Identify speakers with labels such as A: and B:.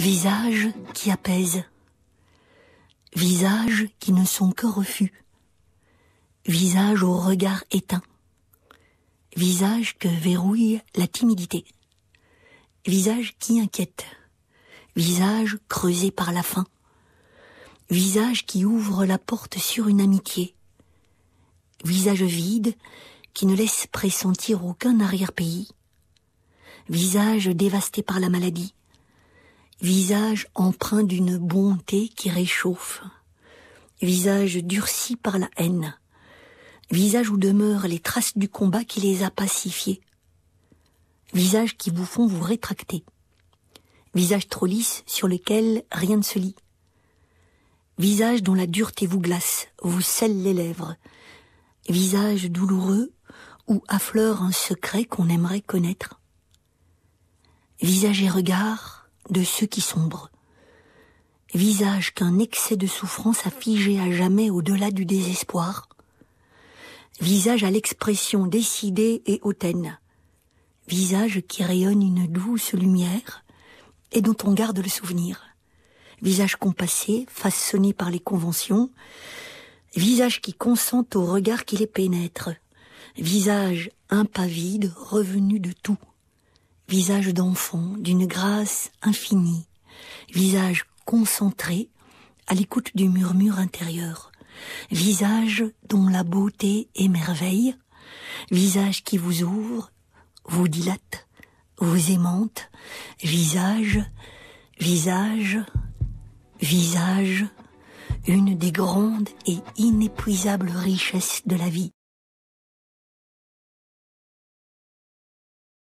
A: Visage qui apaise, visage qui ne sont que refus, visage au regard éteint, visage que verrouille la timidité, visage qui inquiète, visage creusé par la faim, visage qui ouvre la porte sur une amitié, visage vide qui ne laisse pressentir aucun arrière-pays, visage dévasté par la maladie, visage empreint d'une bonté qui réchauffe, visage durci par la haine, visage où demeurent les traces du combat qui les a pacifiés, visage qui vous font vous rétracter, visage trop lisse sur lequel rien ne se lit, visage dont la dureté vous glace, vous scelle les lèvres, visage douloureux où affleure un secret qu'on aimerait connaître. Visage et regard de ceux qui sombrent. Visage qu'un excès de souffrance a figé à jamais au-delà du désespoir. Visage à l'expression décidée et hautaine. Visage qui rayonne une douce lumière et dont on garde le souvenir. Visage compassé, façonné par les conventions. Visage qui consente au regard qui les pénètre. Visage impavide, revenu de tout visage d'enfant d'une grâce infinie, visage concentré à l'écoute du murmure intérieur, visage dont la beauté émerveille, visage qui vous ouvre, vous dilate, vous aimante, visage, visage, visage, une des grandes et inépuisables richesses de la vie.